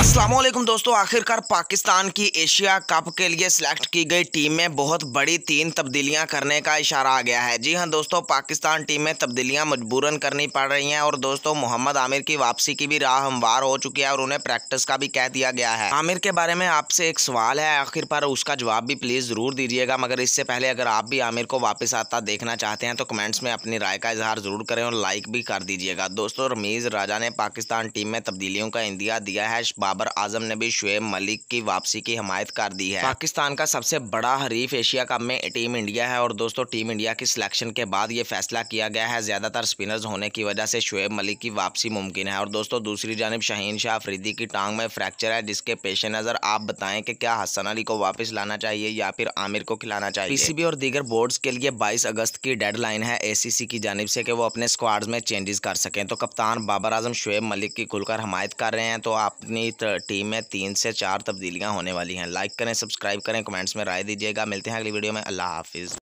असलम दोस्तों आखिरकार पाकिस्तान की एशिया कप के लिए सिलेक्ट की गई टीम में बहुत बड़ी तीन तब्दीलियां करने का इशारा आ गया है जी हां दोस्तों पाकिस्तान टीम में तब्दीलियां मजबूरन करनी पड़ रही हैं और दोस्तों मोहम्मद आमिर की वापसी की भी राह हमवार हो चुकी है और उन्हें प्रैक्टिस का भी कह दिया गया है आमिर के बारे में आपसे एक सवाल है आखिर पर उसका जवाब भी प्लीज़ ज़रूर दीजिएगा मगर इससे पहले अगर आप भी आमिर को वापस आता देखना चाहते हैं तो कमेंट्स में अपनी राय का इजहार ज़रूर करें और लाइक भी कर दीजिएगा दोस्तों रमीज़ राजा ने पाकिस्तान टीम में तब्दीलियों का इंदिया दिया है बाबर आजम ने भी शुएब मलिक की वापसी की हमायत कर दी है पाकिस्तान का सबसे बड़ा हरीफ एशिया कप में टीम इंडिया है और दोस्तों टीम इंडिया की सिलेक्शन के बाद ये फैसला किया गया है ज्यादातर स्पिनर्स होने की वजह से शुएब मलिक की वापसी मुमकिन है और दोस्तों दूसरी जानब शहीन शाह अफरीदी की टांग में फ्रैक्चर है जिसके पेश नज़र आप बताएं कि क्या हसन अली को वापस लाना चाहिए या फिर आमिर को खिलाना चाहिए पीसीबी और दीगर बोर्ड्स के लिए 22 अगस्त की डेडलाइन है एसीसी की जानब से कि वो अपने स्क्वाड्स में चेंजेस कर सकें तो कप्तान बाबर आजम शुएब मलिक की खुलकर हमायत कर रहे हैं तो अपनी टीम में तीन से चार तब्दीलियाँ होने वाली हैं लाइक करें सब्सक्राइब करें कमेंट्स में राय दीजिएगा मिलते हैं अगली वीडियो में अल्लाह हाफिज़